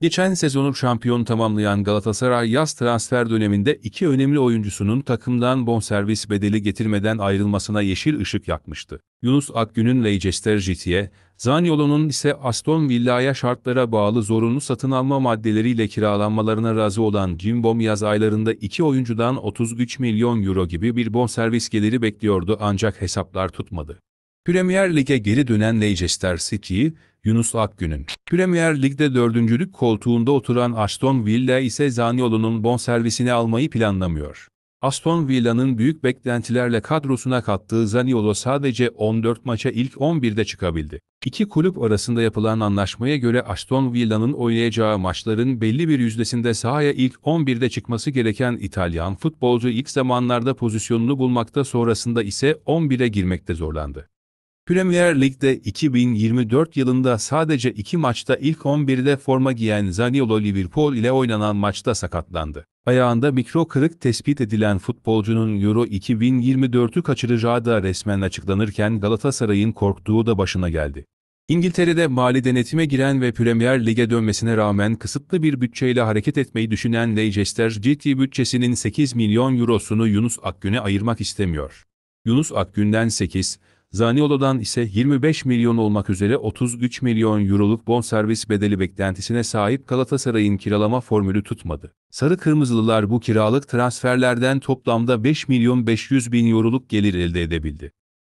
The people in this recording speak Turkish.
Geçen sezonu şampiyon tamamlayan Galatasaray yaz transfer döneminde iki önemli oyuncusunun takımdan bonservis bedeli getirmeden ayrılmasına yeşil ışık yakmıştı. Yunus Akgün'ün Leicester City'ye, Zaniolo'nun ise Aston Villa'ya şartlara bağlı zorunlu satın alma maddeleriyle kiralanmalarına razı olan Jimbom yaz aylarında iki oyuncudan 33 milyon euro gibi bir bonservis geliri bekliyordu ancak hesaplar tutmadı. Premier Lig'e geri dönen Leicester City'yi, Yunus Akgün'ün. Premier Lig'de dördüncülük koltuğunda oturan Aston Villa ise Zaniolo'nun bonservisini almayı planlamıyor. Aston Villa'nın büyük beklentilerle kadrosuna kattığı Zaniolo sadece 14 maça ilk 11'de çıkabildi. İki kulüp arasında yapılan anlaşmaya göre Aston Villa'nın oynayacağı maçların belli bir yüzdesinde sahaya ilk 11'de çıkması gereken İtalyan futbolcu ilk zamanlarda pozisyonunu bulmakta sonrasında ise 11'e girmekte zorlandı. Premier Lig'de 2024 yılında sadece iki maçta ilk 11'de forma giyen Zaniolo Liverpool ile oynanan maçta sakatlandı. Ayağında mikro kırık tespit edilen futbolcunun Euro 2024'ü kaçıracağı da resmen açıklanırken Galatasaray'ın korktuğu da başına geldi. İngiltere'de mali denetime giren ve Premier Lig'e dönmesine rağmen kısıtlı bir bütçeyle hareket etmeyi düşünen Leicester City bütçesinin 8 milyon eurosunu Yunus Akgün'e ayırmak istemiyor. Yunus Akgün'den 8, Zaniolo'dan ise 25 milyon olmak üzere 33 milyon euroluk bonservis bedeli beklentisine sahip Galatasaray'ın kiralama formülü tutmadı. Sarı Kırmızılılar bu kiralık transferlerden toplamda 5 milyon 500 bin euroluk gelir elde edebildi.